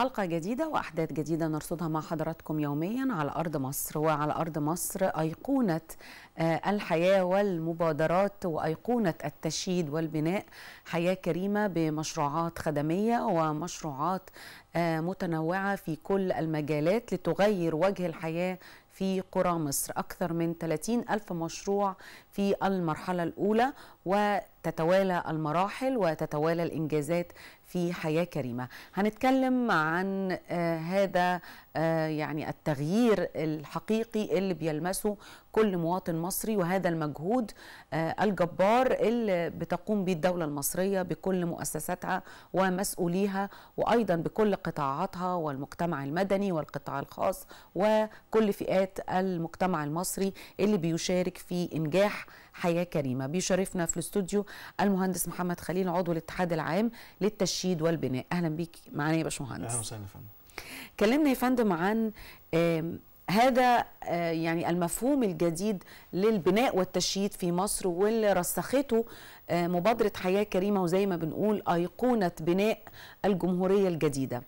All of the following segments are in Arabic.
حلقة جديدة وأحداث جديدة نرصدها مع حضراتكم يوميا على أرض مصر وعلى أرض مصر أيقونة آه، الحياة والمبادرات وأيقونة التشييد والبناء حياة كريمة بمشروعات خدمية ومشروعات آه، متنوعة في كل المجالات لتغير وجه الحياة في قرى مصر أكثر من 30 ألف مشروع في المرحلة الأولى وتتوالى المراحل وتتوالى الإنجازات في حياة كريمة هنتكلم عن آه، هذا آه، يعني التغيير الحقيقي اللي بيلمسه كل مواطن مصري وهذا المجهود آه، الجبار اللي بتقوم به الدولة المصرية بكل مؤسساتها ومسؤوليها وأيضا بكل قطاعاتها والمجتمع المدني والقطاع الخاص وكل فئات المجتمع المصري اللي بيشارك في إنجاح حياة كريمة بيشرفنا في الاستوديو المهندس محمد خليل عضو الاتحاد العام للتشريع التشييد والبناء اهلا بيك معانا يا باشمهندس اهلا وسهلا يا فندم كلمنا يا فندم عن هذا آه، يعني المفهوم الجديد للبناء والتشييد في مصر واللي رسخته آه، مبادرة حياة كريمة وزي ما بنقول أيقونة بناء الجمهورية الجديدة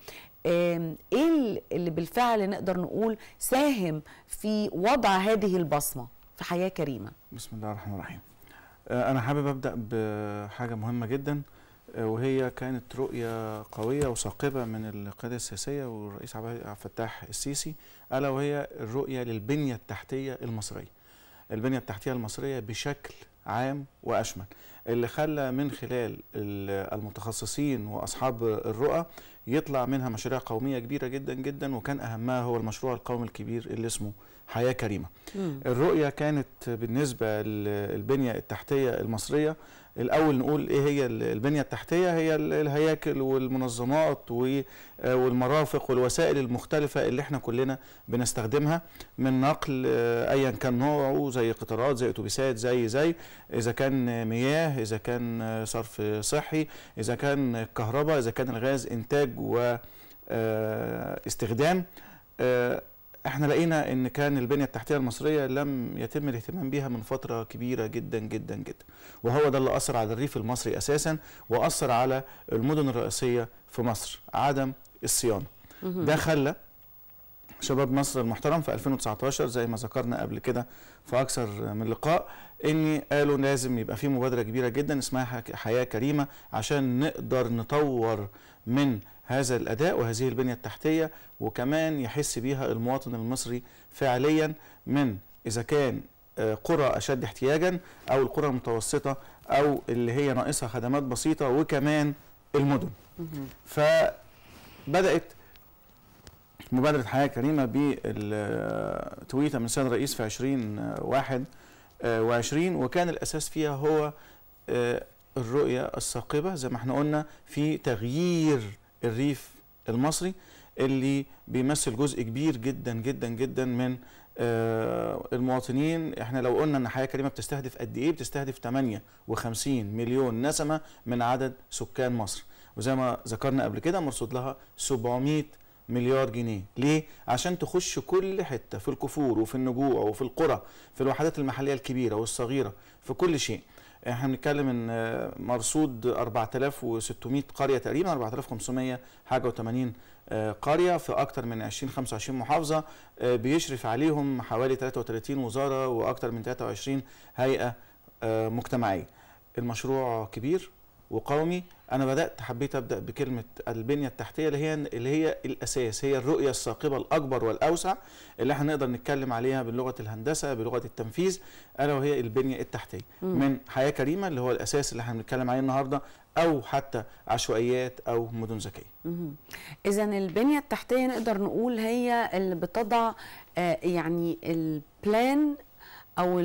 ايه اللي بالفعل نقدر نقول ساهم في وضع هذه البصمة في حياة كريمة بسم الله الرحمن الرحيم آه، أنا حابب أبدأ بحاجة مهمة جداً وهي كانت رؤية قوية وثاقبة من القيادة السياسية والرئيس عبد الفتاح السيسي ألا وهي الرؤية للبنية التحتية المصرية البنية التحتية المصرية بشكل عام وأشمل اللي خلى من خلال المتخصصين وأصحاب الرؤى يطلع منها مشاريع قومية كبيرة جدا جدا وكان أهمها هو المشروع القومي الكبير اللي اسمه حياة كريمة الرؤية كانت بالنسبة للبنية التحتية المصرية الاول نقول ايه هي البنيه التحتيه هي الهياكل والمنظمات آه، والمرافق والوسائل المختلفه اللي احنا كلنا بنستخدمها من نقل آه، ايا كان نوعه زي قطارات زي اتوبيسات زي زي اذا كان مياه اذا كان آه، صرف صحي اذا كان الكهرباء اذا كان الغاز انتاج واستخدام احنا لقينا ان كان البنيه التحتيه المصريه لم يتم الاهتمام بيها من فتره كبيره جدا جدا جدا وهو ده اللي اثر على الريف المصري اساسا واثر على المدن الرئيسيه في مصر عدم الصيانه ده خلى شباب مصر المحترم في 2019 زي ما ذكرنا قبل كده في اكثر من لقاء ان قالوا لازم يبقى في مبادره كبيره جدا اسمها حياه كريمه عشان نقدر نطور من هذا الاداء وهذه البنيه التحتيه وكمان يحس بيها المواطن المصري فعليا من اذا كان آه، قرى اشد احتياجا او القرى المتوسطه او اللي هي ناقصها خدمات بسيطه وكمان المدن فبدات مبادره حياه كريمه بتويته من سيد الرئيس في 2021 آه، وعشرين وكان الاساس فيها هو آه، الرؤيه الثاقبه زي ما احنا قلنا في تغيير الريف المصري اللي بيمثل جزء كبير جدا جدا جدا من آه، المواطنين احنا لو قلنا ان حياه كريمه بتستهدف قد ايه بتستهدف 58 مليون نسمه من عدد سكان مصر وزي ما ذكرنا قبل كده مرصود لها 700 مليار جنيه ليه عشان تخش كل حته في الكفور وفي النجوع وفي القرى في الوحدات المحليه الكبيره والصغيره في كل شيء احنا بنتكلم ان مرصود 4600 قريه تقريبا 4500 حاجه و80 آه، قريه في اكتر من 20 25 محافظه آه، بيشرف عليهم حوالي 33 وزاره واكتر من 23 هيئه آه، مجتمعيه المشروع كبير وقومي انا بدات حبيت ابدا بكلمه البنيه التحتيه اللي هي اللي هي الاساس هي الرؤيه الثاقبه الاكبر والاوسع اللي احنا نقدر نتكلم عليها بلغه الهندسه بلغه التنفيذ الا وهي البنيه التحتيه مم. من حياه كريمه اللي هو الاساس اللي احنا بنتكلم عليه النهارده او حتى عشوائيات او مدن ذكيه اذا البنيه التحتيه نقدر نقول هي اللي بتضع آه، يعني البلان او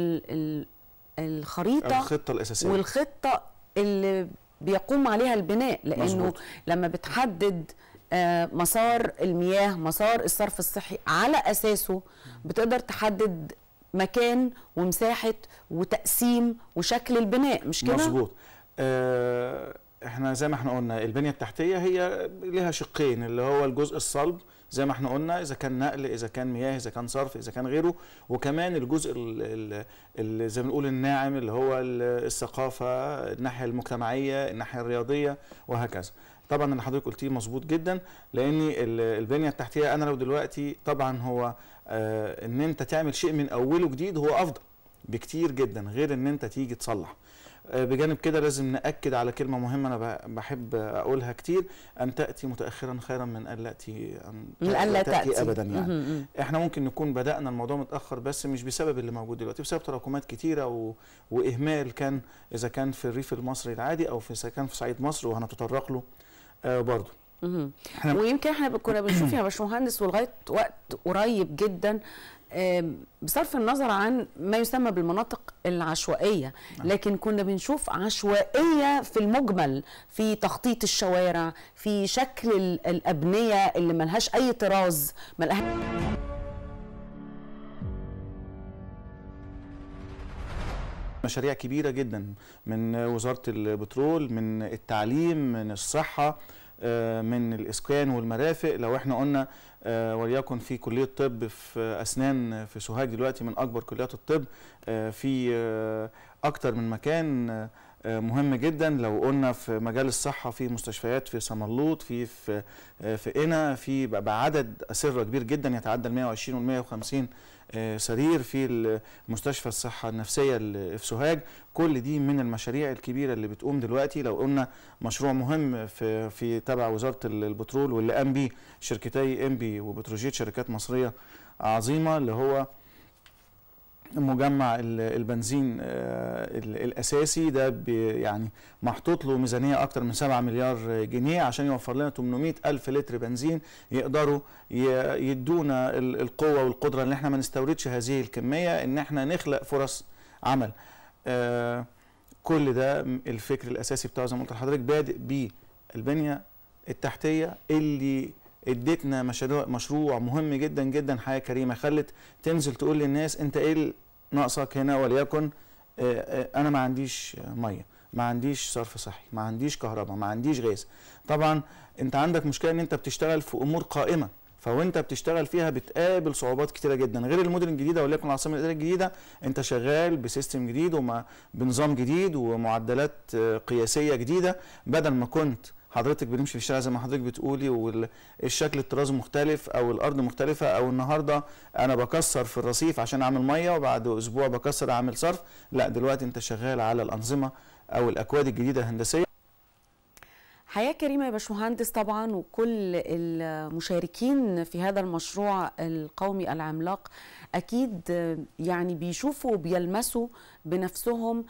الخريطه الخطه الاساسيه والخطه اللي بيقوم عليها البناء لانه مزبوط. لما بتحدد آه، مسار المياه مسار الصرف الصحي على اساسه بتقدر تحدد مكان ومساحه وتقسيم وشكل البناء مش كده مظبوط آه، احنا زي ما احنا قلنا البنيه التحتيه هي لها شقين اللي هو الجزء الصلب زي ما احنا قلنا اذا كان نقل اذا كان مياه اذا كان صرف اذا كان غيره وكمان الجزء اللي زي ما بنقول الناعم اللي هو الثقافه الناحيه المجتمعيه الناحيه الرياضيه وهكذا طبعا اللي حضرتك قلتيه مظبوط جدا لان البنيه التحتيه انا لو دلوقتي طبعا هو آه، ان انت تعمل شيء من اوله جديد هو افضل بكتير جدا غير ان انت تيجي تصلح آه، بجانب كده لازم ناكد على كلمه مهمه انا بحب اقولها كتير ان تاتي متاخرا خيرا من ان لا تاتي من ان لا تاتي, تأتي ابدا يعني مم. احنا ممكن نكون بدانا الموضوع متاخر بس مش بسبب اللي موجود دلوقتي بسبب تراكمات كتيره و... واهمال كان اذا كان في الريف المصري العادي او في كان في صعيد مصر وهنتطرق له آه برضه احنا ويمكن احنا كنا بنشوف يا باشمهندس ولغايه وقت قريب جدا بصرف النظر عن ما يسمى بالمناطق العشوائية نعم. لكن كنا بنشوف عشوائية في المجمل في تخطيط الشوارع في شكل الأبنية اللي ملهاش أي طراز ملهاش مشاريع كبيرة جدا من وزارة البترول من التعليم من الصحة آه، من الاسكان والمرافق لو احنا قلنا آه، وليكن في كليه طب في اسنان في سوهاج دلوقتي من اكبر كليات الطب آه، في اكتر من مكان مهم جدا لو قلنا في مجال الصحة في مستشفيات في صملوط في في في قنا في بعدد أسرة كبير جدا يتعدى ال 120 وال 150 آه، سرير في مستشفى الصحه النفسيه في سوهاج كل دي من المشاريع الكبيره اللي بتقوم دلوقتي لو قلنا مشروع مهم في في تبع وزاره البترول واللي قام بيه شركتي ام بي وبتروجيت شركات مصريه عظيمه اللي هو مجمع البنزين آه، الاساسي ده يعني محطوط له ميزانيه اكتر من 7 مليار جنيه عشان يوفر لنا 800 الف لتر بنزين يقدروا يدونا القوه والقدره ان احنا ما نستوردش هذه الكميه ان احنا نخلق فرص عمل آه، كل ده الفكر الاساسي بتاعه زي ما قلت لحضرتك بادئ بالبنيه التحتيه اللي اديتنا مشروع مهم جدا جدا حياه كريمه خلت تنزل تقول للناس انت ايه ناقصك هنا وليكن آه، آه، انا ما عنديش ميه ما عنديش صرف صحي ما عنديش كهرباء ما عنديش غاز طبعا انت عندك مشكله ان انت بتشتغل في امور قائمه فوانت بتشتغل فيها بتقابل صعوبات كتيره جدا غير المدن الجديده وليكن العاصمه الاداريه الجديده انت شغال بسيستم جديد وبنظام جديد ومعدلات آه، قياسيه جديده بدل ما كنت حضرتك بنمشي في الشارع زي ما حضرتك بتقولي والشكل الطراز مختلف او الارض مختلفه او النهارده انا بكسر في الرصيف عشان اعمل ميه وبعد اسبوع بكسر اعمل صرف لا دلوقتي انت شغال على الانظمه او الاكواد الجديده الهندسيه حياه كريمه يا باشمهندس طبعا وكل المشاركين في هذا المشروع القومي العملاق اكيد يعني بيشوفوا وبيلمسوا بنفسهم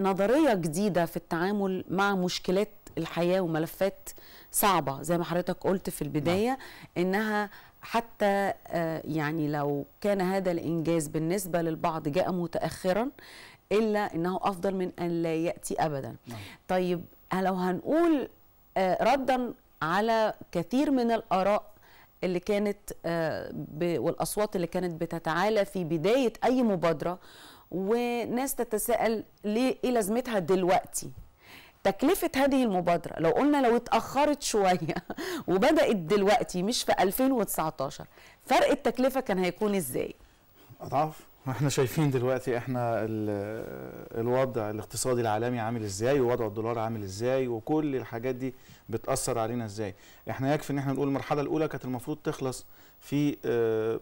نظريه جديده في التعامل مع مشكلات الحياه وملفات صعبه زي ما حضرتك قلت في البدايه نعم. انها حتى آه، يعني لو كان هذا الانجاز بالنسبه للبعض جاء متاخرا الا انه افضل من ان لا ياتي ابدا نعم. طيب لو هنقول آه، ردا على كثير من الاراء اللي كانت آه، والاصوات اللي كانت بتتعالى في بدايه اي مبادره وناس تتساءل ليه ايه لازمتها دلوقتي تكلفة هذه المبادرة لو قلنا لو اتأخرت شوية وبدأت دلوقتي مش في 2019 فرق التكلفة كان هيكون ازاي؟ أضعاف احنا شايفين دلوقتي احنا الوضع الاقتصادي العالمي عامل ازاي ووضع الدولار عامل ازاي وكل الحاجات دي بتأثر علينا ازاي احنا يكفي ان احنا نقول المرحلة الاولى كانت المفروض تخلص في اه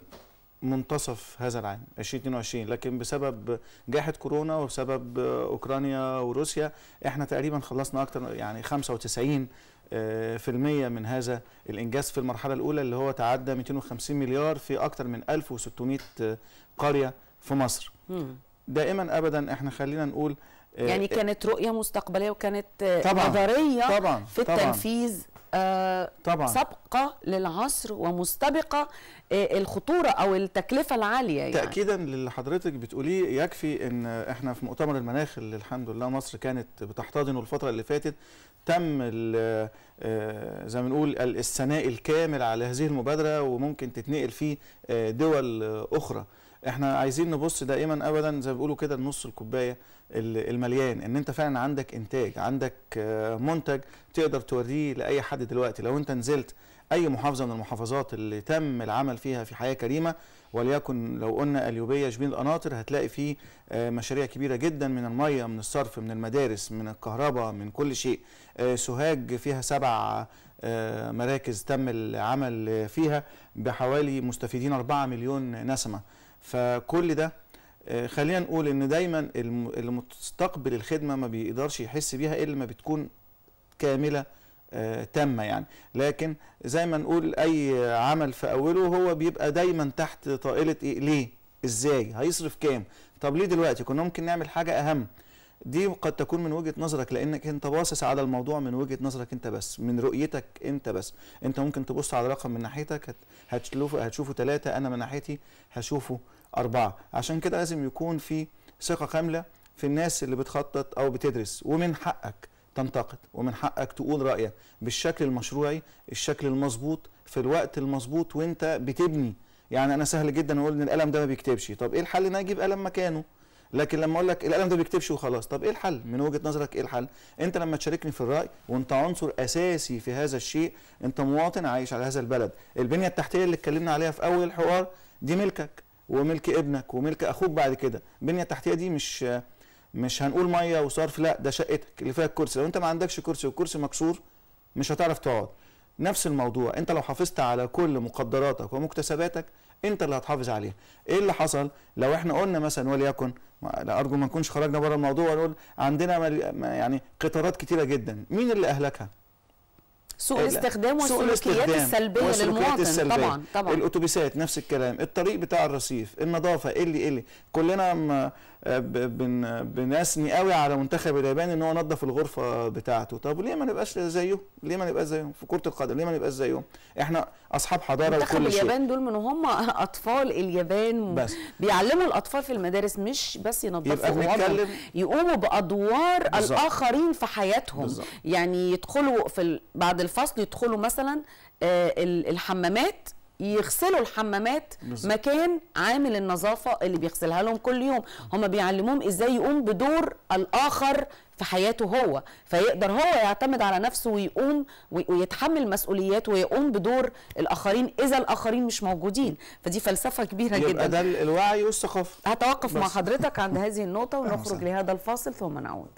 منتصف هذا العام 2022 لكن بسبب جائحه كورونا وبسبب اوكرانيا وروسيا احنا تقريبا خلصنا اكتر يعني 95 آه، في المية من هذا الإنجاز في المرحلة الأولى اللي هو تعدى 250 مليار في أكتر من 1600 آه، قرية في مصر دائما أبدا احنا خلينا نقول آه، يعني كانت رؤية مستقبلية وكانت طبعًا نظرية طبعًا في التنفيذ طبعا سابقه للعصر ومستبقه آه، الخطوره او التكلفه العاليه يعني. تاكيدا للي حضرتك بتقوليه يكفي ان احنا في مؤتمر المناخ اللي الحمد لله مصر كانت بتحتضنه الفتره اللي فاتت تم آه، زي ما نقول الثناء الكامل على هذه المبادره وممكن تتنقل فيه آه، دول اخرى احنا عايزين نبص دائما ابدا زي ما بيقولوا كده لنص الكوبايه المليان ان انت فعلا عندك انتاج عندك آه، منتج تقدر توريه لاي حد دلوقتي لو انت نزلت اي محافظه من المحافظات اللي تم العمل فيها في حياه كريمه وليكن لو قلنا اليوبيه شبين القناطر هتلاقي فيه آه، مشاريع كبيره جدا من الميه من الصرف من المدارس من الكهرباء من كل شيء آه، سوهاج فيها سبع مراكز تم العمل فيها بحوالي مستفيدين 4 مليون نسمه فكل ده آه، خلينا نقول ان دايما اللي مستقبل الخدمه ما بيقدرش يحس بيها الا ما بتكون كامله آه، تامه يعني لكن زي ما نقول اي عمل في اوله هو بيبقى دايما تحت طائله ايه ليه ازاي هيصرف كام طب ليه دلوقتي كنا ممكن نعمل حاجه اهم دي قد تكون من وجهه نظرك لانك انت باصص على الموضوع من وجهه نظرك انت بس من رؤيتك انت بس انت ممكن تبص على رقم من ناحيتك هتشوفه هتشوفه ثلاثة انا من ناحيتي هشوفه أربعة عشان كده لازم يكون في ثقه كامله في الناس اللي بتخطط او بتدرس ومن حقك تنتقد ومن حقك تقول رايك بالشكل المشروعي الشكل المظبوط في الوقت المظبوط وانت بتبني يعني انا سهل جدا اقول ان القلم ده ما بيكتبش طب ايه الحل ان انا اجيب قلم مكانه لكن لما اقول لك القلم ده بيكتبش وخلاص طب ايه الحل من وجهه نظرك ايه الحل انت لما تشاركني في الراي وانت عنصر اساسي في هذا الشيء انت مواطن عايش على هذا البلد البنيه التحتيه اللي اتكلمنا عليها في اول الحوار دي ملكك وملك ابنك وملك اخوك بعد كده البنيه التحتيه دي مش مش هنقول ميه وصرف لا ده شقتك اللي فيها الكرسي لو انت ما عندكش كرسي والكرسي مكسور مش هتعرف تقعد نفس الموضوع انت لو حافظت على كل مقدراتك ومكتسباتك انت اللي هتحافظ عليها ايه اللي حصل لو احنا قلنا مثلا وليكن لا ارجو ما نكونش خرجنا بره الموضوع ونقول عندنا يعني قطارات كتيره جدا مين اللي اهلكها سوء الاستخدام والسلوكيات السلبيه للمواطن السلبية. طبعا طبعا الاتوبيسات نفس الكلام الطريق بتاع الرصيف النظافه اللي اللي كلنا آه، بنثني قوي على منتخب اليابان ان هو نظف الغرفه بتاعته طب ليه ما نبقاش زيه ليه ما نبقاش زيهم في كره القدم ليه ما نبقاش زيهم احنا اصحاب حضاره وكل شيء منتخب اليابان دول من هم اطفال اليابان بس بيعلموا الاطفال في المدارس مش بس ينظفوا يقوموا بادوار بالزبط. الاخرين في حياتهم بالزبط. يعني يدخلوا في بعد الفصل يدخلوا مثلا آه، الحمامات يغسلوا الحمامات بالزبط. مكان عامل النظافه اللي بيغسلها لهم كل يوم هم بيعلموهم ازاي يقوم بدور الاخر في حياته هو فيقدر هو يعتمد على نفسه ويقوم ويتحمل مسؤوليات ويقوم بدور الاخرين اذا الاخرين مش موجودين فدي فلسفه كبيره يبقى جدا ده الوعي والثقافه هتوقف بس. مع حضرتك عند هذه النقطه ونخرج لهذا الفاصل ثم نعود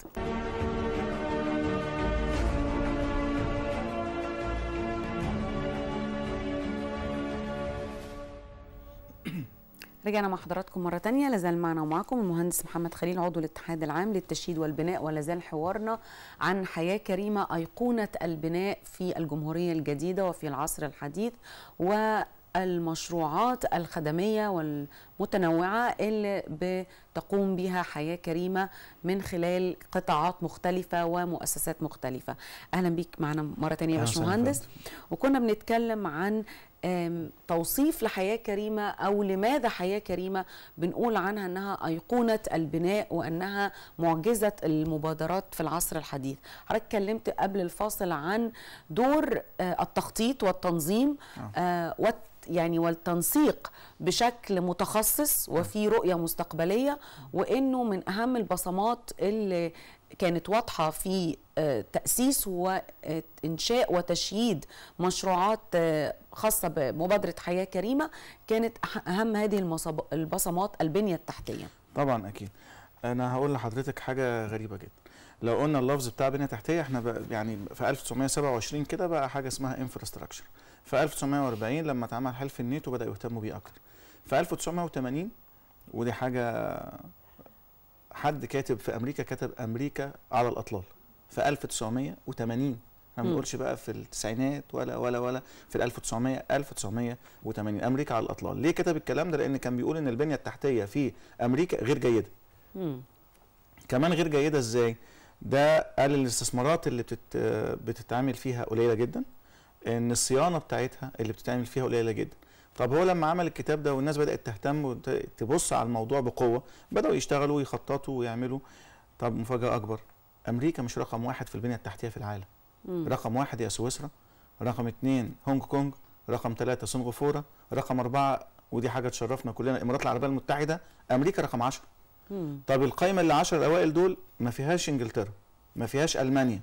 رجعنا مع حضراتكم مرة تانية لازال معنا ومعكم المهندس محمد خليل عضو الاتحاد العام للتشييد والبناء ولازال حوارنا عن حياة كريمة أيقونة البناء في الجمهورية الجديدة وفي العصر الحديث والمشروعات الخدمية والمتنوعة اللي بتقوم بها حياة كريمة من خلال قطاعات مختلفة ومؤسسات مختلفة أهلا بيك معنا مرة تانية يا باشمهندس وكنا بنتكلم عن توصيف لحياة كريمة أو لماذا حياة كريمة بنقول عنها أنها أيقونة البناء وأنها معجزة المبادرات في العصر الحديث حضرتك اتكلمت قبل الفاصل عن دور آه، التخطيط والتنظيم آه. آه، يعني والتنسيق بشكل متخصص وفي رؤية مستقبلية وإنه من أهم البصمات اللي كانت واضحه في آه، تاسيس وانشاء وتشييد مشروعات آه، خاصه بمبادره حياه كريمه كانت اهم هذه البصمات البنيه التحتيه طبعا اكيد انا هقول لحضرتك حاجه غريبه جدا لو قلنا اللفظ بتاع بنيه تحتيه احنا يعني في 1927 كده بقى حاجه اسمها انفراستراكشر في 1940 لما اتعمل حلف النيتو بداوا يهتموا بيه اكتر في 1980 ودي حاجه حد كاتب في امريكا كتب امريكا على الاطلال في 1980 احنا ما بنقولش بقى في التسعينات ولا ولا ولا في ال 1900 1980 امريكا على الاطلال ليه كتب الكلام ده لان كان بيقول ان البنيه التحتيه في امريكا غير جيده مم. كمان غير جيده ازاي ده قال الاستثمارات اللي بتت... بتتعامل فيها قليله جدا ان الصيانه بتاعتها اللي بتتعمل فيها قليله جدا طب هو لما عمل الكتاب ده والناس بدات تهتم وتبص على الموضوع بقوه بداوا يشتغلوا ويخططوا ويعملوا طب مفاجاه اكبر امريكا مش رقم واحد في البنيه التحتيه في العالم مم. رقم واحد هي سويسرا رقم اثنين هونج كونج رقم ثلاثة سنغافورة رقم أربعة ودي حاجة تشرفنا كلنا الإمارات العربية المتحدة أمريكا رقم 10 طب القايمة اللي 10 الأوائل دول ما فيهاش إنجلترا ما فيهاش ألمانيا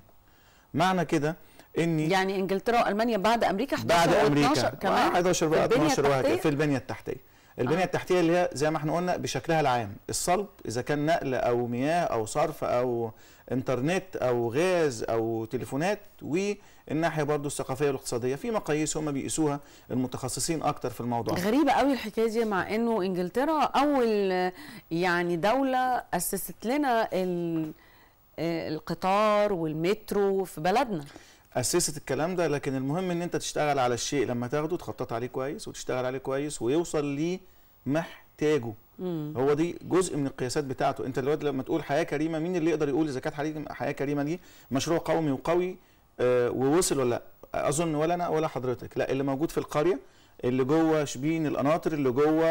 معنى كده اني يعني انجلترا والمانيا بعد امريكا 11 بعد امريكا كمان 11 بعد 12 وهكذا في البنيه التحتيه البنيه آه. التحتيه اللي هي زي ما احنا قلنا بشكلها العام الصلب اذا كان نقل او مياه او صرف او انترنت او غاز او تليفونات والناحيه برضو الثقافيه والاقتصاديه في مقاييس هم بيقيسوها المتخصصين اكتر في الموضوع غريبه قوي الحكايه دي مع انه انجلترا اول يعني دوله اسست لنا آه، القطار والمترو في بلدنا اسست الكلام ده لكن المهم ان انت تشتغل على الشيء لما تاخده تخطط عليه كويس وتشتغل عليه كويس ويوصل ليه محتاجه مم. هو دي جزء من القياسات بتاعته انت دلوقتي لما تقول حياه كريمه مين اللي يقدر يقول اذا كانت حياه كريمه دي مشروع قومي وقوي آه ووصل ولا لا اظن ولا انا ولا حضرتك لا اللي موجود في القريه اللي جوه شبين القناطر اللي جوه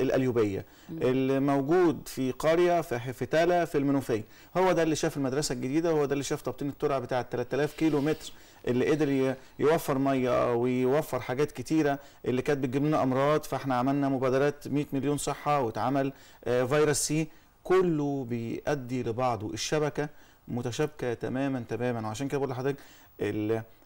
القليوبيه اللي موجود في قريه في حفتاله في المنوفيه هو ده اللي شاف المدرسه الجديده هو ده اللي شاف تبطين الترعه بتاع 3000 كيلو متر اللي قدر يوفر ميه ويوفر حاجات كتيره اللي كانت بتجيب لنا امراض فاحنا عملنا مبادرات 100 مليون صحه واتعمل آه، فيروس سي كله بيؤدي لبعضه الشبكه متشابكه تماما تماما وعشان كده بقول لحضرتك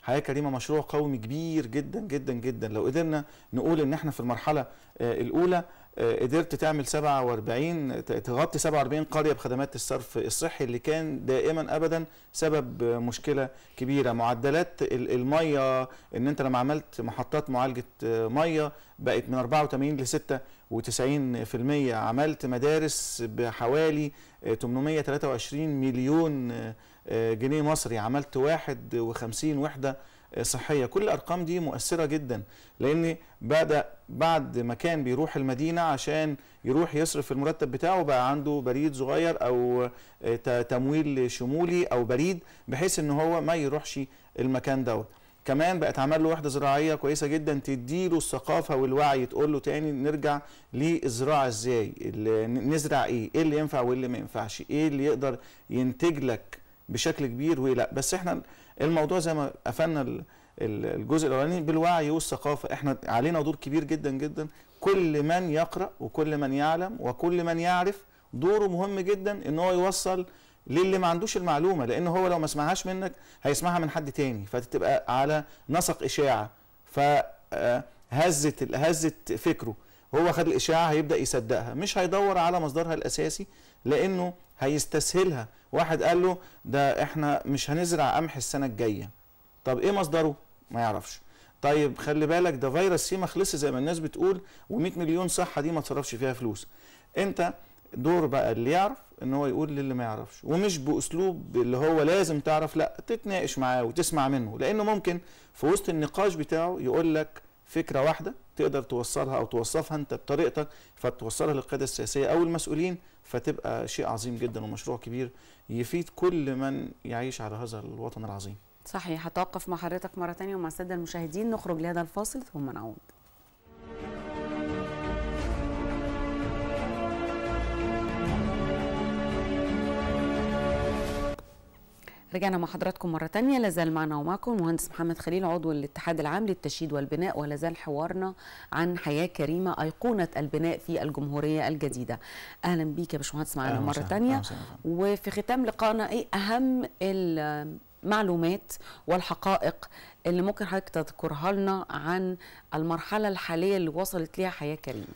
حياه كريمه مشروع قومي كبير جدا جدا جدا لو قدرنا نقول ان احنا في المرحله آه، الاولى آه، قدرت تعمل 47 تغطي 47 قريه بخدمات الصرف الصحي اللي كان دائما ابدا سبب مشكله كبيره معدلات الميه ان انت لما عملت محطات معالجه آه، ميه بقت من 84 ل 96% عملت مدارس بحوالي 823 آه، مليون جنيه مصري عملت 51 وحده صحيه كل الارقام دي مؤثره جدا لان بدا بعد ما كان بيروح المدينه عشان يروح يصرف المرتب بتاعه بقى عنده بريد صغير او آه، تمويل شمولي او بريد بحيث ان هو ما يروحش المكان دوت كمان بقت عمل له وحده زراعيه كويسه جدا تديله الثقافه والوعي تقول له تاني نرجع للزراعه ازاي نزرع ايه ايه اللي ينفع وايه اللي ما ينفعش ايه اللي يقدر ينتج لك بشكل كبير وايه لا بس احنا الموضوع زي ما قفلنا الجزء الاولاني بالوعي والثقافه احنا علينا دور كبير جدا جدا كل من يقرا وكل من يعلم وكل من يعرف دوره مهم جدا ان هو يوصل للي ما عندوش المعلومه لان هو لو ما سمعهاش منك هيسمعها من حد تاني فتبقى على نسق اشاعه فهزت آه، هزت فكره هو خد الاشاعه هيبدا يصدقها مش هيدور على مصدرها الاساسي لانه هيستسهلها واحد قال له ده احنا مش هنزرع قمح السنه الجايه طب ايه مصدره ما يعرفش طيب خلي بالك ده فيروس سي مخلص زي ما الناس بتقول و100 مليون صحه دي ما تصرفش فيها فلوس انت دور بقى اللي يعرف ان هو يقول للي ما يعرفش ومش باسلوب اللي هو لازم تعرف لا تتناقش معاه وتسمع منه لانه ممكن في وسط النقاش بتاعه يقول لك فكره واحده تقدر توصلها او توصفها انت بطريقتك فتوصلها للقياده السياسيه او المسؤولين فتبقى شيء عظيم جدا ومشروع كبير يفيد كل من يعيش على هذا الوطن العظيم صحيح هتوقف مع حضرتك مره ثانيه ومع الساده المشاهدين نخرج لهذا الفاصل ثم نعود رجعنا مع حضراتكم مرة تانية لازال معنا ومعكم مهندس محمد خليل عضو الاتحاد العام للتشييد والبناء ولازال حوارنا عن حياة كريمة أيقونة البناء في الجمهورية الجديدة أهلا بيك يا باشمهندس معنا مرة سهل. تانية وفي ختام لقائنا إيه أهم المعلومات والحقائق اللي ممكن حضرتك تذكرها لنا عن المرحلة الحالية اللي وصلت ليها حياة كريمة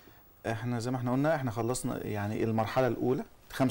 احنا زي ما احنا قلنا احنا خلصنا يعني المرحلة الأولى 95%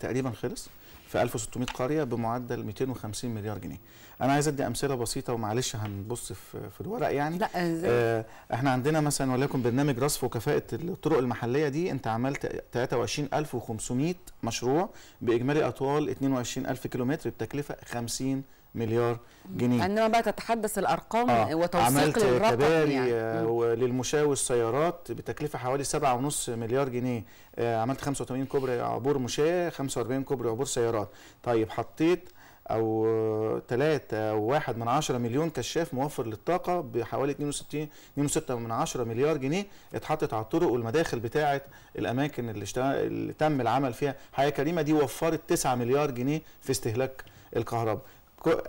تقريبا خلص في 1600 قريه بمعدل 250 مليار جنيه انا عايز ادي امثله بسيطه ومعلش هنبص في في الورق يعني لا آه, آه، احنا عندنا مثلا وليكن برنامج رصف وكفاءه الطرق المحليه دي انت عملت 23500 مشروع باجمالي اطوال 22000 كيلومتر بتكلفه 50 مليار جنيه عندما بقى تتحدث الارقام آه. وتوثيق للرقم يعني. كباري يعني. آه، للمشاوي السيارات بتكلفه حوالي 7.5 مليار جنيه آه عملت 85 كوبري عبور مشاه 45 كوبري عبور سيارات طيب حطيت او 3 او 1 من 10 مليون كشاف موفر للطاقه بحوالي 62 2.6 من 10 مليار جنيه اتحطت على الطرق والمداخل بتاعه الاماكن اللي, اشتغ... اللي تم العمل فيها حياه كريمه دي وفرت 9 مليار جنيه في استهلاك الكهرباء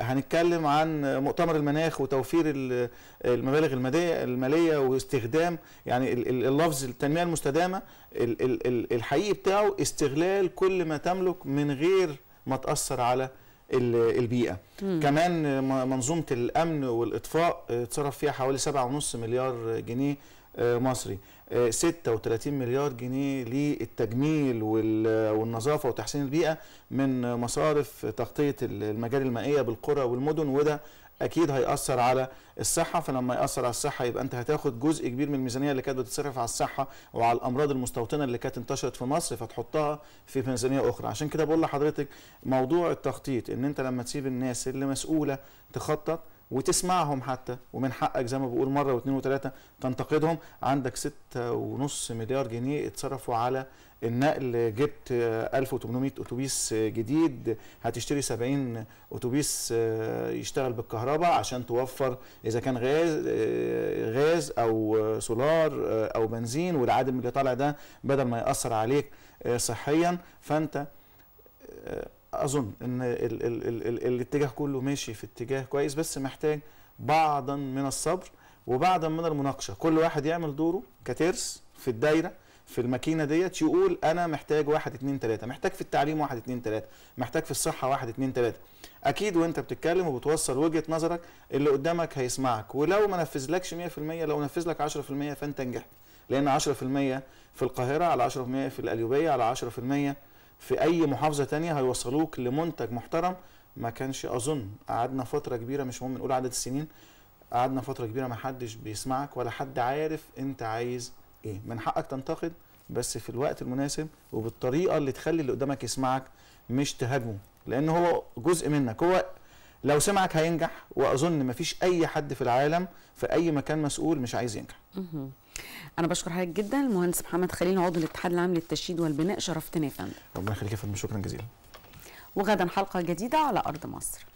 هنتكلم عن مؤتمر المناخ وتوفير المبالغ الماليه الماليه واستخدام يعني اللفظ التنميه المستدامه الحقيقي بتاعه استغلال كل ما تملك من غير ما تاثر على البيئه مم. كمان منظومه الامن والاطفاء اتصرف فيها حوالي 7.5 مليار جنيه آه، مصري 36 آه، مليار جنيه للتجميل والنظافه وتحسين البيئه من مصارف تغطيه المجاري المائيه بالقرى والمدن وده اكيد هياثر على الصحه فلما ياثر على الصحه يبقى انت هتاخد جزء كبير من الميزانيه اللي كانت بتتصرف على الصحه وعلى الامراض المستوطنه اللي كانت انتشرت في مصر فتحطها في ميزانيه اخرى عشان كده بقول لحضرتك موضوع التخطيط ان انت لما تسيب الناس اللي مسؤوله تخطط وتسمعهم حتى ومن حقك زي ما بقول مره واثنين وثلاثه تنتقدهم عندك ستة ونص مليار جنيه اتصرفوا على النقل جبت 1800 اتوبيس جديد هتشتري 70 اتوبيس آه، يشتغل بالكهرباء عشان توفر اذا كان غاز آه، غاز او سولار آه، او بنزين والعادم اللي طالع ده بدل ما ياثر عليك صحيا فانت اظن ان ال ال ال ال الاتجاه كله ماشي في اتجاه كويس بس محتاج بعضا من الصبر وبعضا من المناقشه كل واحد يعمل دوره كترس في الدايره في الماكينه ديت يقول انا محتاج واحد اتنين تلاته محتاج في التعليم واحد اتنين تلاته محتاج في الصحه واحد اتنين تلاته اكيد وانت بتتكلم وبتوصل وجهه نظرك اللي قدامك هيسمعك ولو ما نفذلكش 100% لو نفذلك 10% فانت نجحت لان 10% في القاهره على 10% في القليوبيه على 10% في اي محافظه تانية هيوصلوك لمنتج محترم ما كانش اظن قعدنا فتره كبيره مش مهم نقول عدد السنين قعدنا فتره كبيره ما حدش بيسمعك ولا حد عارف انت عايز ايه من حقك تنتقد بس في الوقت المناسب وبالطريقه اللي تخلي اللي قدامك يسمعك مش تهاجمه لان هو جزء منك هو لو سمعك هينجح واظن ما فيش اي حد في العالم في اي مكان مسؤول مش عايز ينجح انا بشكر حضرتك جدا المهندس محمد خليل عضو الاتحاد العام للتشييد والبناء شرفتنا يا فندم ربنا يخليك يا فندم شكرا جزيلا وغدا حلقه جديده على ارض مصر